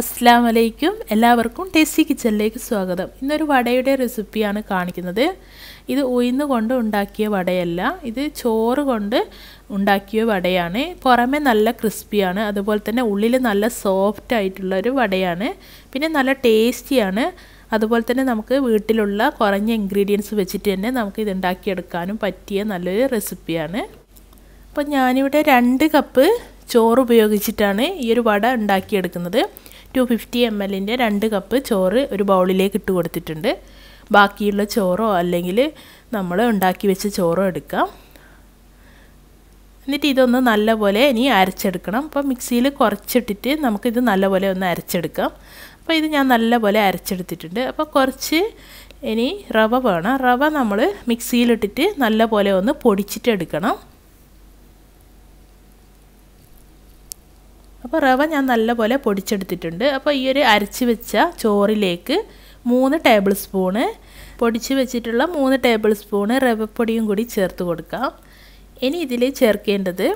അസ്സാം വലൈക്കും എല്ലാവർക്കും ടേസ്റ്റി കിച്ചണിലേക്ക് സ്വാഗതം ഇന്നൊരു വടയുടെ റെസിപ്പിയാണ് കാണിക്കുന്നത് ഇത് ഉയർന്നു കൊണ്ട് ഉണ്ടാക്കിയ വടയല്ല ഇത് ചോറ് കൊണ്ട് ഉണ്ടാക്കിയ വടയാണ് പുറമെ നല്ല ക്രിസ്പിയാണ് അതുപോലെ തന്നെ ഉള്ളിൽ നല്ല സോഫ്റ്റ് ആയിട്ടുള്ള ഒരു വടയാണ് പിന്നെ നല്ല ടേസ്റ്റിയാണ് അതുപോലെ തന്നെ നമുക്ക് വീട്ടിലുള്ള കുറഞ്ഞ ഇൻഗ്രീഡിയൻസ് വെച്ചിട്ട് തന്നെ നമുക്ക് ഇത് ഉണ്ടാക്കിയെടുക്കാനും പറ്റിയ നല്ലൊരു റെസിപ്പിയാണ് അപ്പോൾ ഞാനിവിടെ രണ്ട് കപ്പ് ചോറ് ഉപയോഗിച്ചിട്ടാണ് ഈ ഒരു വട ഉണ്ടാക്കിയെടുക്കുന്നത് ടു ഫിഫ്റ്റി എം എല്ലിൻ്റെ രണ്ട് കപ്പ് ചോറ് ഒരു ബൗളിലേക്ക് ഇട്ട് കൊടുത്തിട്ടുണ്ട് ബാക്കിയുള്ള ചോറോ അല്ലെങ്കിൽ നമ്മൾ ഉണ്ടാക്കി വെച്ച ചോറോ എടുക്കാം എന്നിട്ട് ഇതൊന്ന് നല്ലപോലെ ഇനി അരച്ചെടുക്കണം അപ്പോൾ മിക്സിയിൽ കുറച്ചിട്ടിട്ട് നമുക്കിത് നല്ലപോലെ ഒന്ന് അരച്ചെടുക്കാം അപ്പോൾ ഇത് ഞാൻ നല്ലപോലെ അരച്ചെടുത്തിട്ടുണ്ട് അപ്പോൾ കുറച്ച് ഇനി റവ വേണം റവ നമ്മൾ മിക്സിയിലിട്ടിട്ട് നല്ലപോലെ ഒന്ന് പൊടിച്ചിട്ടെടുക്കണം അപ്പോൾ റവ ഞാൻ നല്ലപോലെ പൊടിച്ചെടുത്തിട്ടുണ്ട് അപ്പോൾ ഈ ഒരു അരച്ച് വെച്ച ചോറിലേക്ക് മൂന്ന് ടേബിൾ സ്പൂണ് പൊടിച്ച് വെച്ചിട്ടുള്ള മൂന്ന് ടേബിൾ സ്പൂണ് റവപ്പൊടിയും കൂടി ചേർത്ത് കൊടുക്കാം ഇനി ഇതിൽ ചേർക്കേണ്ടത്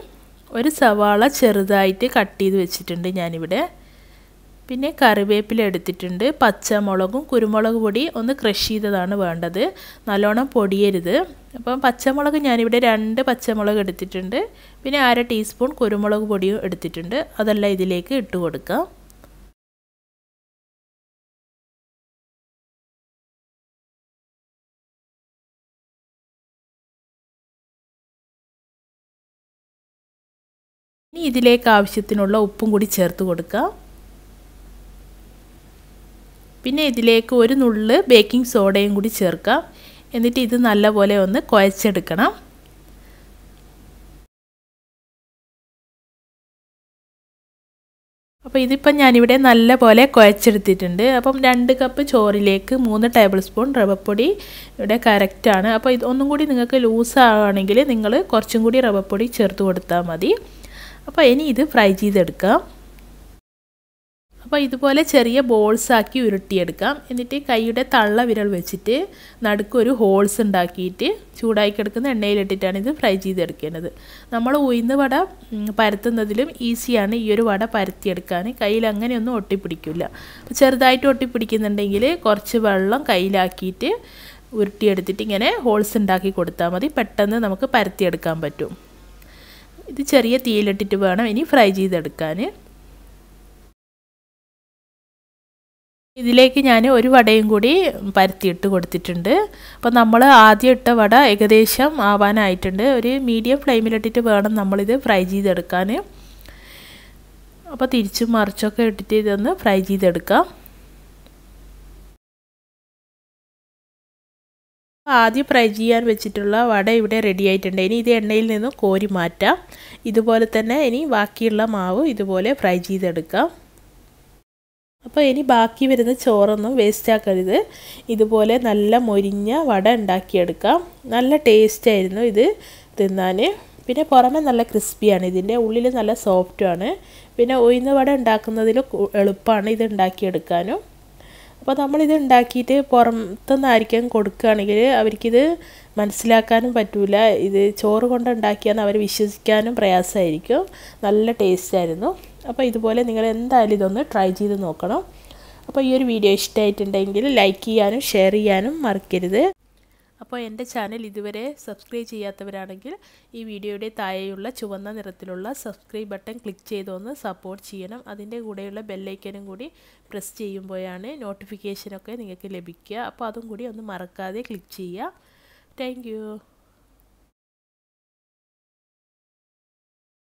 ഒരു സവാള ചെറുതായിട്ട് കട്ട് ചെയ്ത് വെച്ചിട്ടുണ്ട് ഞാനിവിടെ പിന്നെ കറിവേപ്പില എടുത്തിട്ടുണ്ട് പച്ചമുളകും കുരുമുളക് പൊടി ഒന്ന് ക്രഷ് ചെയ്തതാണ് വേണ്ടത് നല്ലോണം പൊടിയരുത് അപ്പം പച്ചമുളക് ഞാനിവിടെ രണ്ട് പച്ചമുളക് എടുത്തിട്ടുണ്ട് പിന്നെ അര ടീസ്പൂൺ കുരുമുളക് പൊടിയും എടുത്തിട്ടുണ്ട് അതെല്ലാം ഇതിലേക്ക് ഇട്ട് കൊടുക്കാം ഇനി ഇതിലേക്ക് ആവശ്യത്തിനുള്ള ഉപ്പും കൂടി ചേർത്ത് കൊടുക്കാം പിന്നെ ഇതിലേക്ക് ഒരു നുള്ള് ബേക്കിംഗ് സോഡയും കൂടി ചേർക്കാം എന്നിട്ട് ഇത് നല്ലപോലെ ഒന്ന് കുഴച്ചെടുക്കണം അപ്പോൾ ഇതിപ്പം ഞാനിവിടെ നല്ല പോലെ കുഴച്ചെടുത്തിട്ടുണ്ട് അപ്പം രണ്ട് കപ്പ് ചോറിലേക്ക് മൂന്ന് ടേബിൾ സ്പൂൺ റവപ്പൊടി ഇവിടെ കറക്റ്റാണ് അപ്പോൾ ഇത് ഒന്നും കൂടി നിങ്ങൾക്ക് ലൂസ് നിങ്ങൾ കുറച്ചും കൂടി റവപ്പൊടി ചേർത്ത് കൊടുത്താൽ മതി അപ്പോൾ ഇനി ഇത് ഫ്രൈ ചെയ്തെടുക്കാം അപ്പോൾ ഇതുപോലെ ചെറിയ ബോൾസാക്കി ഉരുട്ടിയെടുക്കാം എന്നിട്ട് കൈയുടെ തള്ള വിരൽ വെച്ചിട്ട് നടുക്കൊരു ഹോൾസ് ഉണ്ടാക്കിയിട്ട് ചൂടായി കിടക്കുന്ന എണ്ണയിലിട്ടിട്ടാണ് ഇത് ഫ്രൈ ചെയ്തെടുക്കേണ്ടത് നമ്മൾ ഉയർന്ന വട പരത്തുന്നതിലും ഈസിയാണ് ഈ ഒരു വട പരത്തിയെടുക്കാൻ കയ്യിൽ അങ്ങനെയൊന്നും ഒട്ടിപ്പിടിക്കില്ല അപ്പോൾ ചെറുതായിട്ട് ഒട്ടിപ്പിടിക്കുന്നുണ്ടെങ്കിൽ കുറച്ച് വെള്ളം കയ്യിലാക്കിയിട്ട് ഉരുട്ടിയെടുത്തിട്ട് ഇങ്ങനെ ഹോൾസ് ഉണ്ടാക്കി കൊടുത്താൽ മതി പെട്ടെന്ന് നമുക്ക് പരത്തിയെടുക്കാൻ പറ്റും ഇത് ചെറിയ തീയിലിട്ടിട്ട് വേണം ഇനി ഫ്രൈ ചെയ്തെടുക്കാൻ ഇതിലേക്ക് ഞാൻ ഒരു വടയും കൂടി പരത്തിയിട്ട് കൊടുത്തിട്ടുണ്ട് അപ്പോൾ നമ്മൾ ആദ്യം ഇട്ട വട ഏകദേശം ആവാനായിട്ടുണ്ട് ഒരു മീഡിയം ഫ്ലെയിമിലിട്ടിട്ട് വേണം നമ്മളിത് ഫ്രൈ ചെയ്തെടുക്കാൻ അപ്പോൾ തിരിച്ചും മറിച്ചൊക്കെ ഇട്ടിട്ട് ഇതൊന്ന് ഫ്രൈ ചെയ്തെടുക്കാം ആദ്യം ഫ്രൈ ചെയ്യാൻ വെച്ചിട്ടുള്ള വട ഇവിടെ റെഡി ആയിട്ടുണ്ട് ഇനി ഇത് എണ്ണയിൽ നിന്ന് കോരി മാറ്റാം ഇതുപോലെ തന്നെ ഇനി ബാക്കിയുള്ള മാവ് ഇതുപോലെ ഫ്രൈ ചെയ്തെടുക്കാം അപ്പോൾ ഇനി ബാക്കി വരുന്ന ചോറൊന്നും വേസ്റ്റ് ആക്കരുത് ഇതുപോലെ നല്ല മൊരിഞ്ഞ വട ഉണ്ടാക്കിയെടുക്കാം നല്ല ടേസ്റ്റ് ആയിരുന്നു ഇത് തിന്നാൻ പിന്നെ പുറമെ നല്ല ക്രിസ്പിയാണ് ഇതിൻ്റെ ഉള്ളിൽ നല്ല സോഫ്റ്റുമാണ് പിന്നെ ഉഴുന്ന വട ഉണ്ടാക്കുന്നതിൽ എളുപ്പമാണ് ഇത് ഉണ്ടാക്കിയെടുക്കാനും അപ്പോൾ നമ്മളിത് ഉണ്ടാക്കിയിട്ട് പുറത്തുനിന്നായിരിക്കും കൊടുക്കുകയാണെങ്കിൽ അവർക്കിത് മനസ്സിലാക്കാനും പറ്റില്ല ഇത് ചോറ് കൊണ്ട് അവർ വിശ്വസിക്കാനും പ്രയാസമായിരിക്കും നല്ല ടേസ്റ്റായിരുന്നു അപ്പോൾ ഇതുപോലെ നിങ്ങൾ എന്തായാലും ഇതൊന്ന് ട്രൈ ചെയ്ത് നോക്കണം അപ്പോൾ ഈ ഒരു വീഡിയോ ഇഷ്ടമായിട്ടുണ്ടെങ്കിൽ ലൈക്ക് ചെയ്യാനും ഷെയർ ചെയ്യാനും മറക്കരുത് അപ്പോൾ എൻ്റെ ചാനൽ ഇതുവരെ സബ്സ്ക്രൈബ് ചെയ്യാത്തവരാണെങ്കിൽ ഈ വീഡിയോയുടെ താഴെയുള്ള ചുവന്ന നിറത്തിലുള്ള സബ്സ്ക്രൈബ് ബട്ടൺ ക്ലിക്ക് ചെയ്തൊന്ന് സപ്പോർട്ട് ചെയ്യണം അതിൻ്റെ കൂടെയുള്ള ബെല്ലൈക്കനും കൂടി പ്രസ് ചെയ്യുമ്പോഴാണ് നോട്ടിഫിക്കേഷനൊക്കെ നിങ്ങൾക്ക് ലഭിക്കുക അപ്പോൾ അതും കൂടി ഒന്ന് മറക്കാതെ ക്ലിക്ക് ചെയ്യുക താങ്ക്